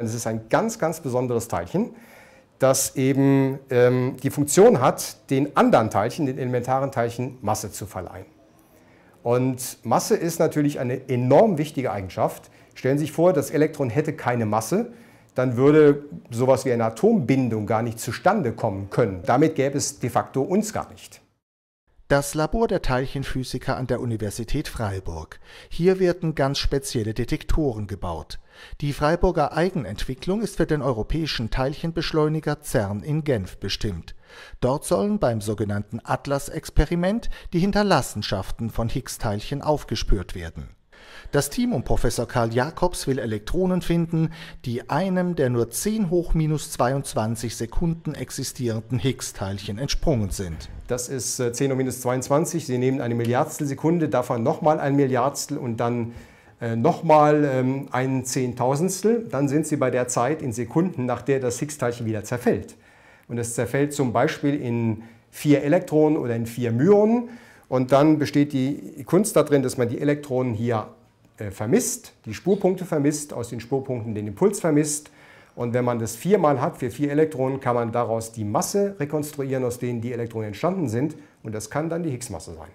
Es ist ein ganz, ganz besonderes Teilchen, das eben ähm, die Funktion hat, den anderen Teilchen, den elementaren Teilchen, Masse zu verleihen. Und Masse ist natürlich eine enorm wichtige Eigenschaft. Stellen Sie sich vor, das Elektron hätte keine Masse, dann würde sowas wie eine Atombindung gar nicht zustande kommen können. Damit gäbe es de facto uns gar nicht das Labor der Teilchenphysiker an der Universität Freiburg. Hier werden ganz spezielle Detektoren gebaut. Die Freiburger Eigenentwicklung ist für den europäischen Teilchenbeschleuniger CERN in Genf bestimmt. Dort sollen beim sogenannten Atlas-Experiment die Hinterlassenschaften von Higgs-Teilchen aufgespürt werden das Team um Professor Karl Jacobs will Elektronen finden, die einem der nur 10 hoch minus 22 Sekunden existierenden Higgs-Teilchen entsprungen sind. Das ist 10 äh, hoch minus 22. Sie nehmen eine Milliardstel Sekunde, davon nochmal ein Milliardstel und dann äh, nochmal ähm, ein Zehntausendstel. Dann sind Sie bei der Zeit in Sekunden, nach der das Higgs-Teilchen wieder zerfällt. Und es zerfällt zum Beispiel in vier Elektronen oder in vier Myonen. Und dann besteht die Kunst darin, dass man die Elektronen hier äh, vermisst, die Spurpunkte vermisst, aus den Spurpunkten den Impuls vermisst. Und wenn man das viermal hat, für vier Elektronen, kann man daraus die Masse rekonstruieren, aus denen die Elektronen entstanden sind. Und das kann dann die Higgs-Masse sein.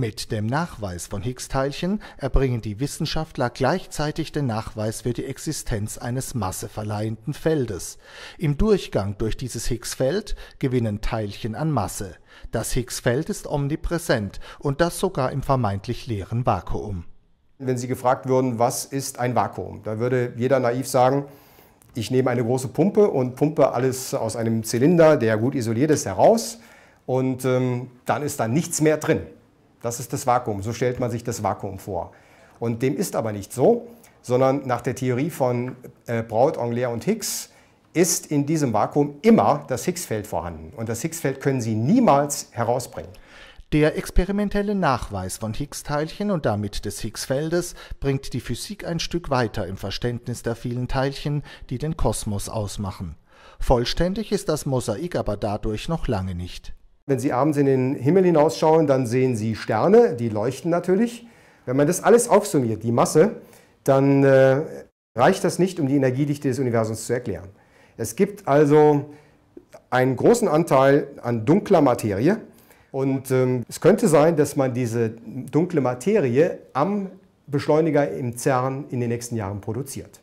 Mit dem Nachweis von Higgs-Teilchen erbringen die Wissenschaftler gleichzeitig den Nachweis für die Existenz eines masseverleihenden Feldes. Im Durchgang durch dieses Higgs-Feld gewinnen Teilchen an Masse. Das Higgs-Feld ist omnipräsent und das sogar im vermeintlich leeren Vakuum. Wenn Sie gefragt würden, was ist ein Vakuum, da würde jeder naiv sagen, ich nehme eine große Pumpe und pumpe alles aus einem Zylinder, der gut isoliert ist, heraus und ähm, dann ist da nichts mehr drin. Das ist das Vakuum. So stellt man sich das Vakuum vor. Und dem ist aber nicht so, sondern nach der Theorie von äh, Braut, Englert und Higgs ist in diesem Vakuum immer das Higgs-Feld vorhanden. Und das Higgs-Feld können Sie niemals herausbringen. Der experimentelle Nachweis von Higgs-Teilchen und damit des Higgs-Feldes bringt die Physik ein Stück weiter im Verständnis der vielen Teilchen, die den Kosmos ausmachen. Vollständig ist das Mosaik aber dadurch noch lange nicht. Wenn Sie abends in den Himmel hinausschauen, dann sehen Sie Sterne, die leuchten natürlich. Wenn man das alles aufsummiert, die Masse, dann äh, reicht das nicht, um die Energiedichte des Universums zu erklären. Es gibt also einen großen Anteil an dunkler Materie und ähm, es könnte sein, dass man diese dunkle Materie am Beschleuniger im CERN in den nächsten Jahren produziert.